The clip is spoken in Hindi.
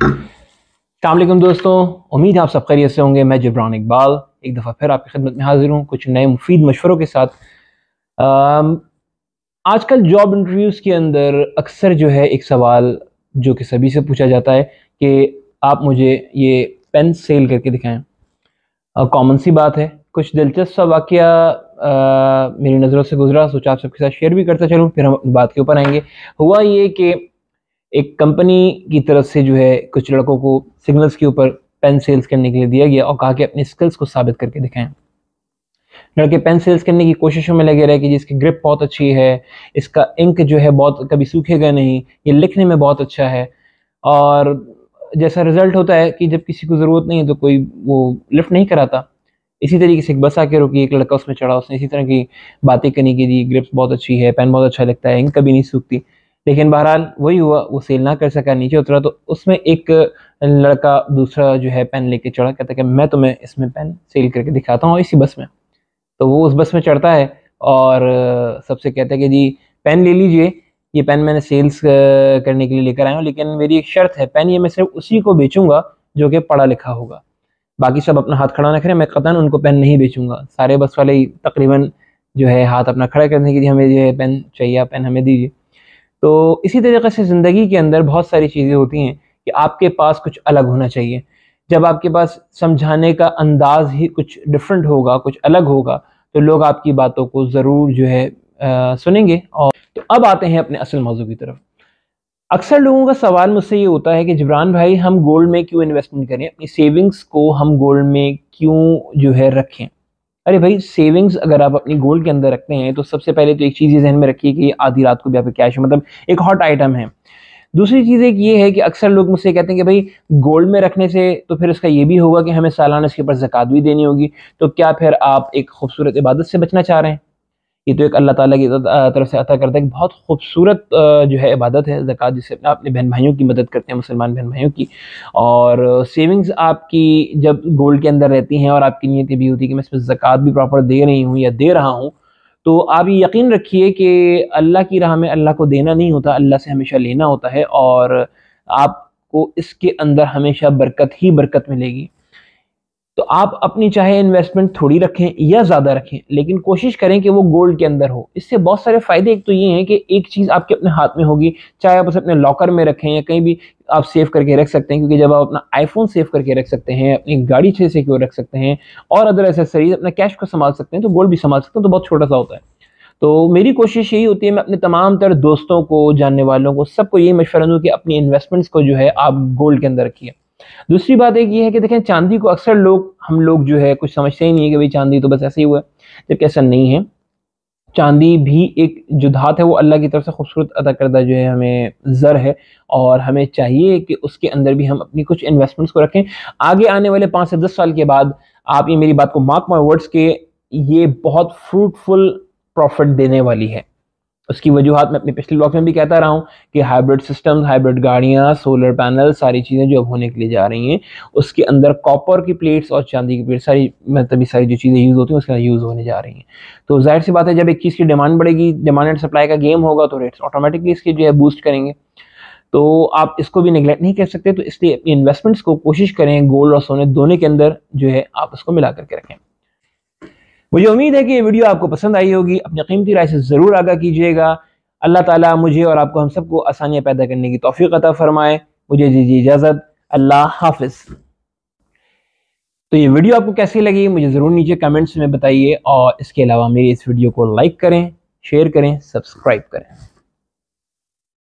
अल्लाम दोस्तों उम्मीद है आप सब खैरियत से होंगे मैं जबरान इकबाल एक दफ़ा फिर आपकी खिदमत में हाजिर हूँ कुछ नए मुफीद मशवरों के साथ आजकल जॉब इंटरव्यूज़ के अंदर अक्सर जो है एक सवाल जो कि सभी से पूछा जाता है कि आप मुझे ये पेन सेल करके दिखाएं कॉमन सी बात है कुछ दिलचस्प सा वाक़ मेरी नज़रों से गुजरा सोचा आप सबके साथ शेयर भी करता चलूँ फिर हम बात के ऊपर आएंगे हुआ ये कि एक कंपनी की तरफ से जो है कुछ लड़कों को सिग्नल्स के ऊपर पेन सेल्स करने के लिए दिया गया और कहा कि अपने स्किल्स को साबित करके दिखाएं लड़के पेन सेल्स करने की कोशिशों में लगे रहे कि जिसकी ग्रिप बहुत अच्छी है इसका इंक जो है बहुत कभी सूखेगा नहीं ये लिखने में बहुत अच्छा है और जैसा रिजल्ट होता है कि जब किसी को ज़रूरत नहीं है तो कोई वो लिफ्ट नहीं कराता इसी तरीके से एक बस आके रुकी एक लड़का उसमें चढ़ा उसने इसी तरह की बातें करने की दी ग्रिप्स बहुत अच्छी है पेन बहुत अच्छा लगता है इंक कभी नहीं सूखती लेकिन बहरहाल वही हुआ वो सेल ना कर सका नीचे उतरा तो उसमें एक लड़का दूसरा जो है पेन लेके चढ़ा कहता है कि मैं तुम्हें इसमें पेन सेल करके दिखाता हूँ इसी बस में तो वो उस बस में चढ़ता है और सबसे कहता है कि जी पेन ले लीजिए ये पेन मैंने सेल्स करने के लिए लेकर आया हूँ लेकिन मेरी एक शर्त है पेन ये मैं सिर्फ उसी को बेचूंगा जो कि पढ़ा लिखा होगा बाकी सब अपना हाथ खड़ा ना करें मैं कतन उनको पेन नहीं बेचूंगा सारे बस वाले तकरीबन जो है हाथ अपना खड़ा करने के लिए हमें जो है पेन चाहिए पेन हमें दीजिए तो इसी तरीके से ज़िंदगी के अंदर बहुत सारी चीज़ें होती हैं कि आपके पास कुछ अलग होना चाहिए जब आपके पास समझाने का अंदाज ही कुछ डिफरेंट होगा कुछ अलग होगा तो लोग आपकी बातों को ज़रूर जो है आ, सुनेंगे और तो अब आते हैं अपने असल मौजू की तरफ अक्सर लोगों का सवाल मुझसे ये होता है कि जबरान भाई हम गोल्ड में क्यों इन्वेस्टमेंट करें अपनी सेविंग्स को हम गोल्ड में क्यों जो है रखें अरे भाई सेविंग्स अगर आप अपनी गोल्ड के अंदर रखते हैं तो सबसे पहले तो एक चीज़ ये जहन में रखिए कि आधी रात को भी आपके कैश मतलब एक हॉट आइटम है दूसरी चीज़ एक ये है कि अक्सर लोग मुझसे कहते हैं कि भाई गोल्ड में रखने से तो फिर इसका ये भी होगा कि हमें सालाना इसके ऊपर जक़ात भी देनी होगी तो क्या फिर आप एक खूबसूरत इबादत से बचना चाह रहे हैं ये तो एक अल्लाह ताला की तरफ से अता करता है कि बहुत खूबसूरत जो है इबादत है ज़क़़त जिससे अपने बहन भाइयों की मदद करते हैं मुसलमान बहन भाइयों की और सेविंग्स आपकी जब गोल्ड के अंदर रहती हैं और आपकी नीयत भी होती है कि मैं इसमें ज़क़़त भी प्रॉपर दे रही हूँ या दे रहा हूँ तो आप ये यकीन रखिए कि अल्लाह की राह में अल्लाह को देना नहीं होता अल्लाह से हमेशा लेना होता है और आपको इसके अंदर हमेशा बरकत ही बरकत मिलेगी तो आप अपनी चाहे इन्वेस्टमेंट थोड़ी रखें या ज़्यादा रखें लेकिन कोशिश करें कि वो गोल्ड के अंदर हो इससे बहुत सारे फ़ायदे एक तो ये हैं कि एक चीज़ आपके अपने हाथ में होगी चाहे आप उसे अपने लॉकर में रखें या कहीं भी आप सेव करके रख सकते हैं क्योंकि जब आप अपना आईफोन सेव करके रख सकते हैं अपनी गाड़ी से रख सकते हैं और अदर एसेसरीज अपना कैश को संभाल सकते हैं तो गोल्ड भी संभाल सकते हैं तो बहुत छोटा सा होता है तो मेरी कोशिश यही होती है मैं अपने तमाम तर दोस्तों को जानने वालों को सबको यही मशवरा दूँ कि अपनी इन्वेस्टमेंट्स को जो है आप गोल्ड के अंदर रखिए दूसरी बात एक ये है कि देखें चांदी को अक्सर लोग हम लोग जो है कुछ समझते ही नहीं है कि भाई चांदी तो बस ऐसे ही हुआ जबकि ऐसा नहीं है चांदी भी एक जो धात है वो अल्लाह की तरफ से खूबसूरत अदा करदा जो है हमें ज़र है और हमें चाहिए कि उसके अंदर भी हम अपनी कुछ इन्वेस्टमेंट्स को रखें आगे आने वाले पाँच से दस साल के बाद आप ये मेरी बात को मार्क माई वर्ड्स के ये बहुत फ्रूटफुल प्रॉफिट देने वाली है उसकी वजूहत मैं अपने पिछले ब्लॉग में भी कहता रहा हूँ कि हाइब्रिड सिस्टम हाइब्रिड गाड़ियाँ सोलर पैनल सारी चीज़ें जो अब होने के लिए जा रही हैं उसके अंदर कॉपर की प्लेट्स और चांदी की प्लेट सारी मतलब सारी जो चीज़ें यूज़ होती हैं उसके अंदर यूज़ होने जा रही हैं तो जाहिर सी बात है जब एक चीज़ की डिमांड बढ़ेगी डिमांड एंड सप्लाई का गेम होगा तो रेट्स ऑटोमेटिकली इसके जो है बूस्ट करेंगे तो आप इसको भी निगलेक्ट नहीं कर सकते तो इसलिए अपनी इन्वेस्टमेंट्स को कोशिश करें गोल्ड और सोने दोनों के अंदर जो है आप उसको मिला करके रखें मुझे उम्मीद है कि ये वीडियो आपको पसंद आई होगी अपनी कीमती राय से ज़रूर आगा कीजिएगा अल्लाह ताला मुझे और आपको हम सबको आसानियाँ पैदा करने की तोफ़ी अतः फ़रमाए मुझे दीजिए इजाज़त अल्लाह हाफिज़ तो ये वीडियो आपको कैसी लगी मुझे ज़रूर नीचे कमेंट्स में बताइए और इसके अलावा मेरी इस वीडियो को लाइक करें शेयर करें सब्सक्राइब करें